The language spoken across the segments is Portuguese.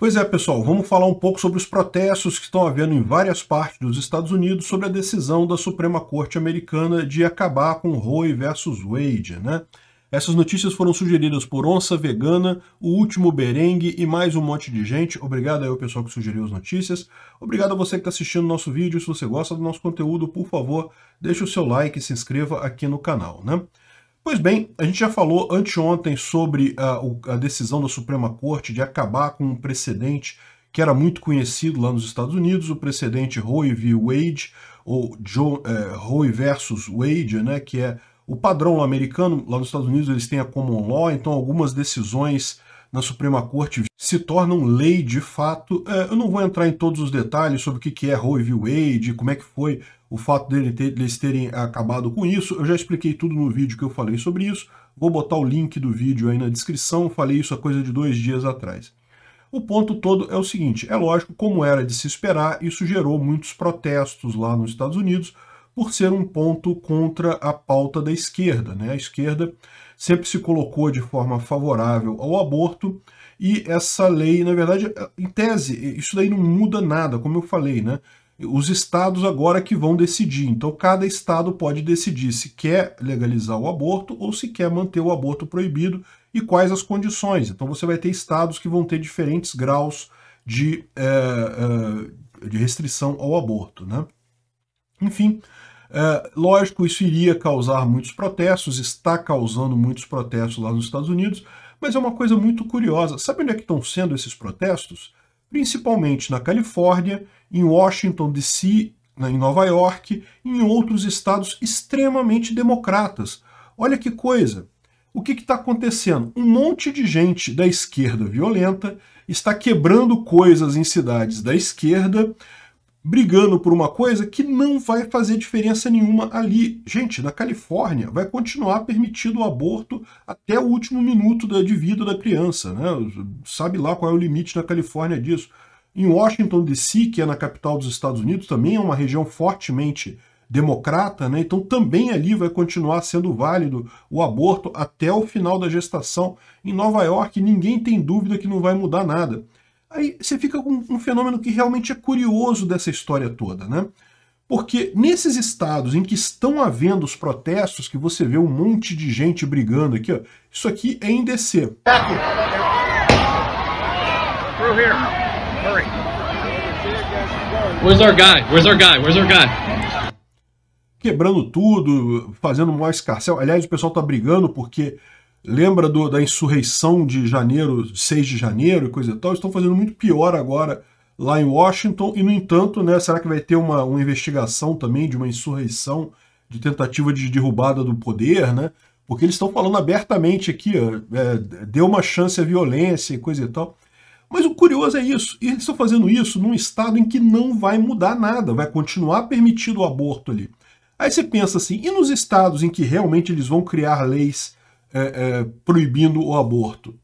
Pois é, pessoal, vamos falar um pouco sobre os protestos que estão havendo em várias partes dos Estados Unidos sobre a decisão da Suprema Corte Americana de acabar com Roe versus Wade, né? Essas notícias foram sugeridas por Onça Vegana, O Último Berengue e mais um monte de gente. Obrigado aí ao pessoal que sugeriu as notícias. Obrigado a você que está assistindo nosso vídeo. Se você gosta do nosso conteúdo, por favor, deixe o seu like e se inscreva aqui no canal, né? Pois bem, a gente já falou anteontem sobre a, ah, a, decisão da Suprema Corte de acabar com um precedente que era muito conhecido lá nos Estados Unidos, o precedente Roe v. Wade, ou John, é, Roe versus Wade, né, que é o padrão americano. Lá nos Estados Unidos eles têm a common law, então algumas decisões na Suprema Corte se tornam lei de fato. É, eu não vou entrar em todos os detalhes sobre o que, é Roe v. Wade, como é que foi o fato dele ter, deles terem acabado com isso. Eu já expliquei tudo no vídeo que eu falei sobre isso. Vou botar o link do vídeo aí na descrição. Falei isso há coisa de dois dias atrás. O ponto todo é o seguinte: é lógico, como era de se esperar, isso gerou muitos protestos lá nos Estados Unidos por ser um ponto contra a pauta da esquerda. Né? A esquerda sempre se colocou de forma favorável ao aborto e essa lei, na verdade, é, em tese, isso daí não muda nada, como eu falei, né? Os estados agora que vão decidir. Então, cada estado pode decidir se quer legalizar o aborto ou se quer manter o aborto proibido e quais as condições. Então, você vai ter estados que vão ter diferentes graus de, é, é, de restrição ao aborto, né? Enfim, é, lógico, isso iria causar muitos protestos, está causando muitos protestos lá nos Estados Unidos, mas é uma coisa muito curiosa. Sabe onde é que estão sendo esses protestos? Principalmente na Califórnia, em Washington DC, em Nova York, em outros estados extremamente democratas. Olha que coisa! O que está acontecendo? Um monte de gente da esquerda violenta está quebrando coisas em cidades da esquerda, brigando por uma coisa que não vai fazer diferença nenhuma ali. Gente, na Califórnia vai continuar permitido o aborto até o último minuto de vida da criança, né? Sabe lá qual é o limite na Califórnia disso. Em Washington DC, que é na capital dos Estados Unidos, também é uma região fortemente democrata, né? Então também ali vai continuar sendo válido o aborto até o final da gestação. Em Nova York, ninguém tem dúvida que não vai mudar nada. Aí você fica com um fenômeno que realmente é curioso dessa história toda, né? Porque nesses estados em que estão havendo os protestos, que você vê um monte de gente brigando aqui, ó, isso aqui é em DC. Where's our guy? Where's our guy? Where's our guy? Quebrando tudo, fazendo um maior escarcel. Aliás, o pessoal tá brigando porque Lembra do, da insurreição de janeiro, 6 de janeiro e coisa e tal? Estão fazendo muito pior agora lá em Washington. E, no entanto, né, será que vai ter uma, uma investigação também de uma insurreição, de tentativa de derrubada do poder, né? Porque eles estão falando abertamente aqui, ó, é, deu uma chance à violência e coisa e tal. Mas o curioso é isso, eles estão fazendo isso num estado em que não vai mudar nada, vai continuar permitido o aborto ali. Aí você pensa assim, e nos estados em que realmente eles vão criar leis é, é, proibindo o aborto.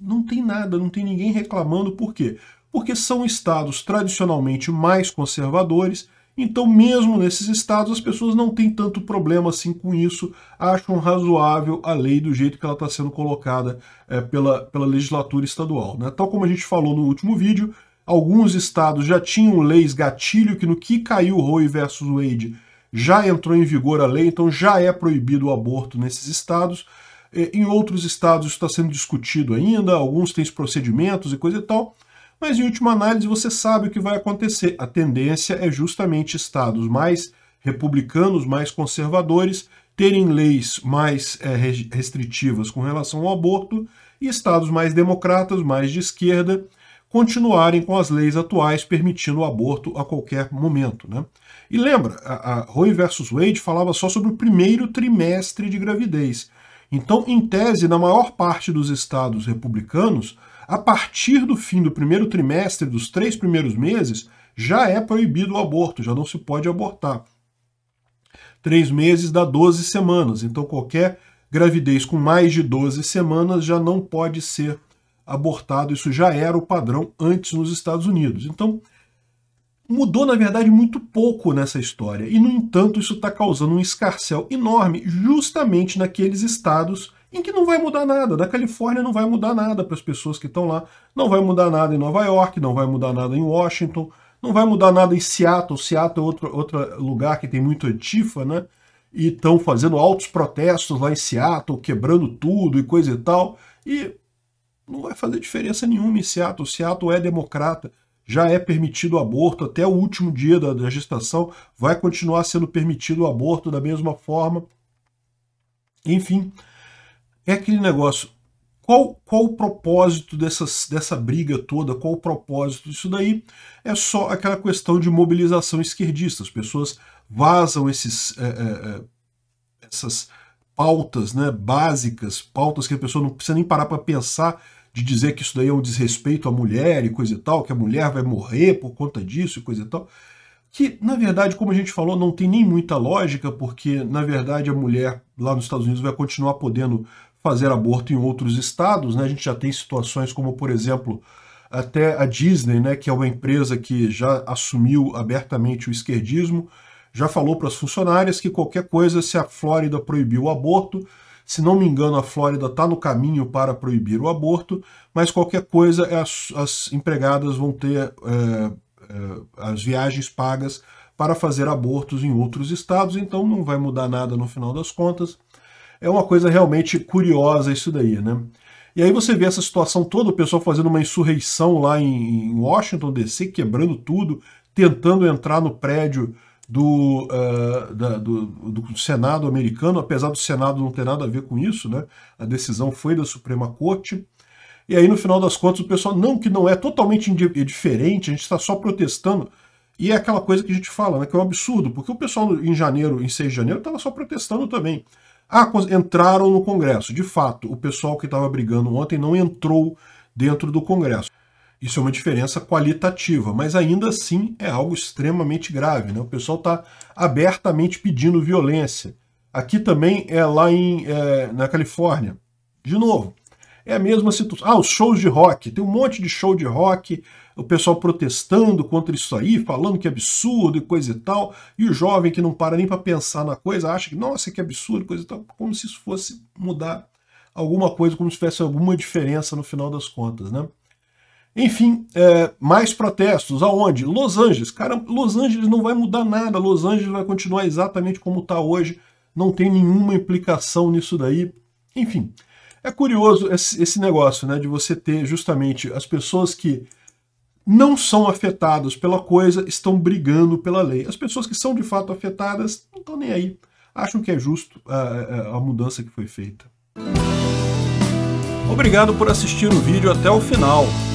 Não tem nada, não tem ninguém reclamando. Por quê? Porque são estados tradicionalmente mais conservadores, então, mesmo nesses estados, as pessoas não têm tanto problema assim com isso, acham razoável a lei do jeito que ela está sendo colocada é, pela, pela legislatura estadual. Né? Tal como a gente falou no último vídeo, alguns estados já tinham leis gatilho, que no que caiu Roe versus Wade já entrou em vigor a lei, então já é proibido o aborto nesses estados. É, em outros estados isso está sendo discutido ainda, alguns têm procedimentos e coisa e tal, mas em última análise você sabe o que vai acontecer. A tendência é justamente estados mais republicanos, mais conservadores, terem leis mais é, restritivas com relação ao aborto e estados mais democratas, mais de esquerda, continuarem com as leis atuais permitindo o aborto a qualquer momento. Né? E lembra, a, a Roe versus Wade falava só sobre o primeiro trimestre de gravidez. Então, em tese, na maior parte dos estados republicanos, a partir do fim do primeiro trimestre, dos três primeiros meses, já é proibido o aborto, já não se pode abortar. Três meses dá 12 semanas, então qualquer gravidez com mais de 12 semanas já não pode ser abortado, isso já era o padrão antes nos Estados Unidos. Então, mudou, na verdade, muito pouco nessa história. E, no entanto, isso está causando um escarcel enorme justamente naqueles estados em que não vai mudar nada. Da Califórnia não vai mudar nada para as pessoas que estão lá. Não vai mudar nada em Nova York, não vai mudar nada em Washington, não vai mudar nada em Seattle. Seattle é outro, outro lugar que tem muito antifa, né? E estão fazendo altos protestos lá em Seattle, quebrando tudo e coisa e tal. E não vai fazer diferença nenhuma em Seattle. Seattle é democrata já é permitido o aborto até o último dia da, da gestação, vai continuar sendo permitido o aborto da mesma forma. Enfim, é aquele negócio. Qual, qual o propósito dessas, dessa briga toda? Qual o propósito disso daí? É só aquela questão de mobilização esquerdista. As pessoas vazam esses, é, é, é essas pautas né, básicas, pautas que a pessoa não precisa nem parar para pensar de dizer que isso daí é um desrespeito à mulher e coisa e tal, que a mulher vai morrer por conta disso e coisa e tal. Que, na verdade, como a gente falou, não tem nem muita lógica, porque, na verdade, a mulher lá nos Estados Unidos vai continuar podendo fazer aborto em outros estados. Né? A gente já tem situações como, por exemplo, até a Disney, né, que é uma empresa que já assumiu abertamente o esquerdismo, já falou para as funcionárias que qualquer coisa, se a Flórida proibiu o aborto, se não me engano, a Flórida está no caminho para proibir o aborto, mas qualquer coisa, é as, as empregadas vão ter é, é, as viagens pagas para fazer abortos em outros estados, então não vai mudar nada no final das contas. É uma coisa realmente curiosa isso daí, né? E aí você vê essa situação toda, o pessoal fazendo uma insurreição lá em Washington DC, quebrando tudo, tentando entrar no prédio do, uh, da, do, do, Senado americano, apesar do Senado não ter nada a ver com isso, né? A decisão foi da Suprema Corte. E aí, no final das contas, o pessoal, não, que não é totalmente é diferente, a gente está só protestando. E é aquela coisa que a gente fala, né? Que é um absurdo, porque o pessoal em janeiro, em 6 de janeiro, estava só protestando também. Ah, entraram no Congresso. De fato, o pessoal que estava brigando ontem não entrou dentro do Congresso. Isso é uma diferença qualitativa, mas ainda assim é algo extremamente grave. Né? O pessoal está abertamente pedindo violência. Aqui também é lá em, é, na Califórnia. De novo, é a mesma situação. Ah, os shows de rock. Tem um monte de show de rock, o pessoal protestando contra isso aí, falando que é absurdo e coisa e tal. E o jovem que não para nem para pensar na coisa acha que, nossa, que absurdo, coisa e tal. Como se isso fosse mudar alguma coisa, como se tivesse alguma diferença no final das contas, né? Enfim, é, mais protestos. Aonde? Los Angeles. Cara, Los Angeles não vai mudar nada. Los Angeles vai continuar exatamente como está hoje. Não tem nenhuma implicação nisso daí. Enfim, é curioso esse negócio, né? De você ter justamente as pessoas que não são afetadas pela coisa estão brigando pela lei. As pessoas que são de fato afetadas não estão nem aí. Acham que é justo a, a mudança que foi feita. Obrigado por assistir o vídeo até o final.